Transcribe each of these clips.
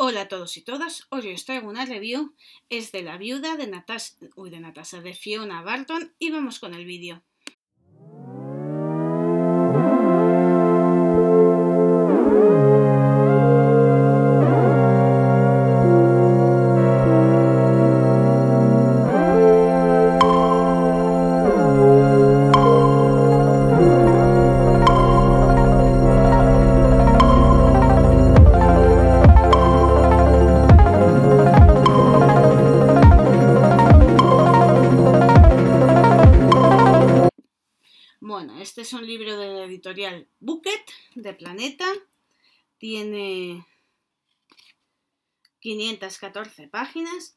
Hola a todos y todas, hoy os traigo una review, es de la viuda de Natasha, de Natasha, de Fiona Barton y vamos con el vídeo. Bueno, este es un libro de la editorial Bucket, de Planeta. Tiene 514 páginas.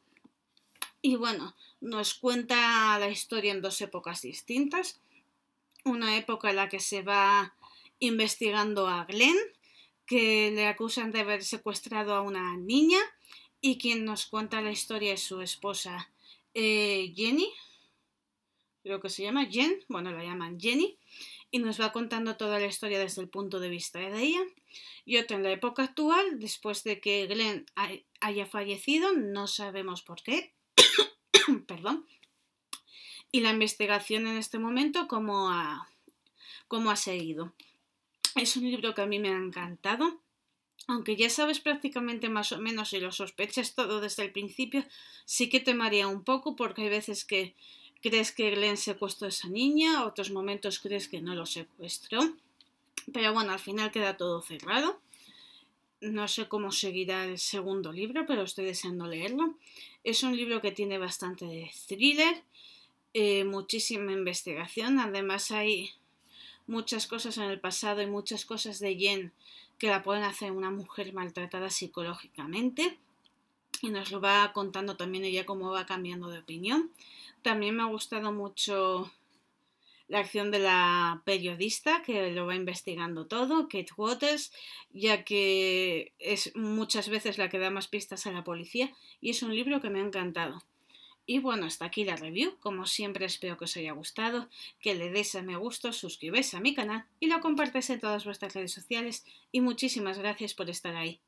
Y bueno, nos cuenta la historia en dos épocas distintas. Una época en la que se va investigando a Glenn, que le acusan de haber secuestrado a una niña. Y quien nos cuenta la historia es su esposa, eh, Jenny, creo que se llama Jen, bueno, la llaman Jenny, y nos va contando toda la historia desde el punto de vista de ella. Y otra en la época actual, después de que Glenn haya fallecido, no sabemos por qué, perdón, y la investigación en este momento cómo ha, ha seguido. Es un libro que a mí me ha encantado. Aunque ya sabes prácticamente más o menos y lo sospechas todo desde el principio, sí que te marea un poco porque hay veces que crees que Glenn secuestró a esa niña, otros momentos crees que no lo secuestró. Pero bueno, al final queda todo cerrado. No sé cómo seguirá el segundo libro, pero estoy deseando leerlo. Es un libro que tiene bastante de thriller, eh, muchísima investigación. Además hay muchas cosas en el pasado y muchas cosas de Jen que la pueden hacer una mujer maltratada psicológicamente y nos lo va contando también ella cómo va cambiando de opinión. También me ha gustado mucho la acción de la periodista que lo va investigando todo, Kate Waters, ya que es muchas veces la que da más pistas a la policía y es un libro que me ha encantado. Y bueno, hasta aquí la review. Como siempre espero que os haya gustado, que le des a me gusto, suscribáis a mi canal y lo compartáis en todas vuestras redes sociales. Y muchísimas gracias por estar ahí.